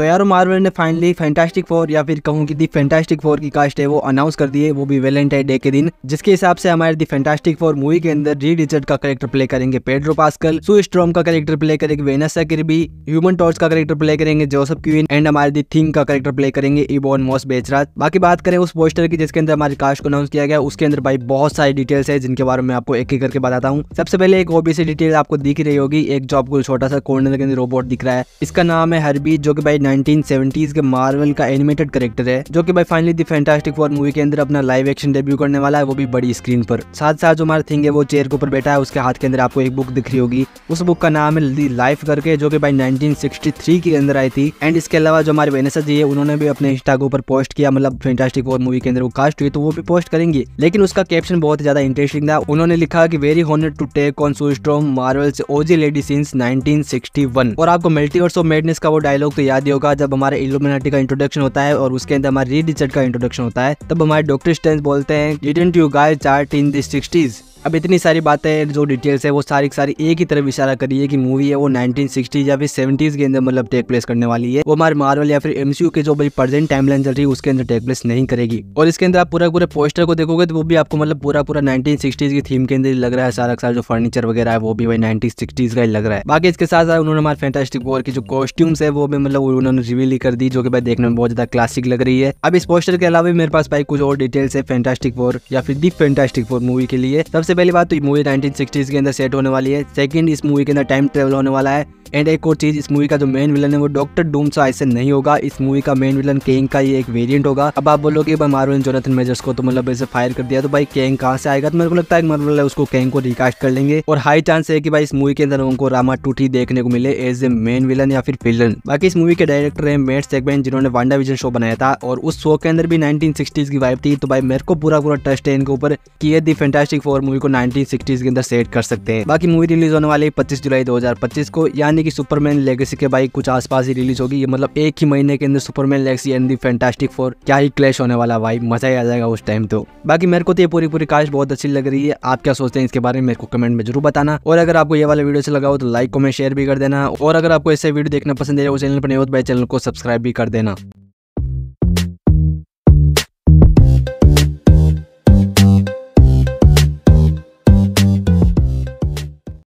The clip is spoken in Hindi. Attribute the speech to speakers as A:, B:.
A: तो यार मार्वल ने फाइनली फैंटास्टिक फोर या फिर कहूँ की दी फैंटास्टिक फोर की कास्ट है वो अनाउंस कर दिए वो भी वेलेंटाइन डे के दिन जिसके हिसाब से हमारे दी फैंटास्टिक फोर मूवी के अंदर री रिचर्ड का करेक्टर प्ले करेंगे पेड्रो पास्कल सू स्ट्रॉम का करेक्टर प्ले करेंगे वेनासा किरबी ह्यूमन टॉर्च का करेक्टर प्ले करेंगे जोसफ क्यून एंड हमारे दी थिंग का करेक्टर प्ले करेंगे इबोन मोस बेचराज बाकी बात करें उस पोस्टर की जिसके अंदर हमारी कास्ट को अनाउंस किया गया उसके अंदर भाई बहुत सारी डिटेल्स है जिनके बारे में आपको एक एक करके बताता हूँ सबसे पहले एक ओबी से डिटेल आपको दिख रही होगी एक जॉब को छोटा सा कोर्नर के अंदर रोबोट दिख रहा है इसका नाम है हरबी जो की भाई 1970s के मार्वल का एनिमेटेड करेक्टर है जो कि भाई finally the Fantastic Four movie के अंदर अपना लाइव एक्शन डेब्यू करने वाला है वो भी बड़ी स्क्रीन पर साथ साथ जो हमारा थिंग है वो चेयर के ऊपर बैठा है उसके हाथ के अंदर आपको एक बुक दिख रही होगी उस बुक का नाम है लाइफ करके जो की भाई नाइनटीन के अंदर आई थी एंड इसके अलावा जो हमारे वेनेसा जी है उन्होंने भी अपने इंस्टा के ऊपर पोस्ट किया मतलब फैंटास्टिक फोर मूवी के अंदर वो कास्ट हुई तो वो भी पोस्ट करेंगे लेकिन उसका कैप्शन बहुत ज्यादा इंटरेस्टिंग था उन्होंने लिखा की very honour to take on Sue Storm Marvel OG lady since nineteen और आपको मल्टीवर्स ऑफ मेडनेस का वो डायलॉग तो याद ही होगा जब हमारे इलोमिनाटी का इंट्रोडक्शन होता है और उसके अंदर हमारे रीड रिचर्ड का इंट्रोडक्शन होता है तब हमारे डॉक्टर स्टेंस बोलते हैं didn't you guy start in the sixties अब इतनी सारी बातें जो डिटेल्स है वो सारी सारी एक ही तरफ इशारा करिए कि मूवी है वो 1960 या फिर 70s के अंदर मतलब टेक प्लेस करने वाली है वो हमारे मार्वल या फिर एमसीयू के जो भाई प्रेजेंट टाइमलाइन चल रही है उसके अंदर टेक प्लेस नहीं करेगी और इसके अंदर आप पूरा पूरे पोस्टर को देखोगे तो वो भी आपको मतलब पूरा पूरा नाइनटीन की थीम के अंदर लग रहा है सारा सारा जो फर्नीचर वगैरह है वो भी भाई नाइनटीन का ही लग रहा है बाकी इसके साथ साथ उन्होंने हमारे फैंटास्टिक वॉर की जो कॉस्ट्यूम्स है वो भी मतलब उन्होंने रिवील कर दी जो कि भाई देखने में बहुत ज्यादा क्लासिक लग रही है अब इस पोस्टर के अलावा मेरे पास भाई कुछ और डिटेल्स है फैंटास्टिक फोर या फिर दी फैंटास्टिक फोर मूवी के लिए सबसे पहली बात तो मूवी नाइनटीन के अंदर सेट होने वाली है सेकंड इस मूवी के अंदर टाइम ट्रेवल होने वाला है एंड एक और चीज इस मूवी का जो मेन विलन है वो डॉक्टर डूम सा ऐसे नहीं होगा इस मूवी का मेन विलन केंग का ये एक वेरियंट होगा अब आप बोलोगे भाई मार्वल ने जोनाथन मेजर्स को तो मतलब ऐसे फायर कर दिया तो भाई केंग कहाँ से आएगा तो मेरे को लगता है मार्वल है उसको केंग को रिकास्ट कर लेंगे और हाई चांस है कि भाई इस मूवी के अंदर उनको रामा टूटी देखने को मिले एज ए मेन विलन या फिर विलन बाकी इस मूवी के डायरेक्टर है मेट सेगमेंट जिन्होंने वांडा विजन शो बनाया था और उस शो के अंदर भी नाइनटीन की वाइब थी तो भाई मेरे को पूरा पूरा ट्रस्ट है इनके ऊपर की दी फोर मूवी को नाइनटीन के अंदर सेट कर सकते हैं बाकी मूवी रिलीज होने वाली पच्चीस जुलाई दो को यानी यानी कि सुपरमैन लेगेसी के बाइक कुछ आसपास ही रिलीज होगी ये मतलब एक ही महीने के अंदर Superman Legacy and the Fantastic Four क्या ही क्लैश होने वाला भाई मजा ही आ जाएगा उस टाइम तो बाकी मेरे को तो ये पूरी पूरी कास्ट बहुत अच्छी लग रही है आप क्या सोचते हैं इसके बारे में मेरे को कमेंट में जरूर बताना और अगर आपको ये वाला वीडियो से अच्छा लगा हो तो लाइक कमेंट शेयर भी कर देना और अगर आपको ऐसे वीडियो देखना पसंद है वो चैनल पर नहीं हो तो भाई चैनल को सब्सक्राइब भी कर देना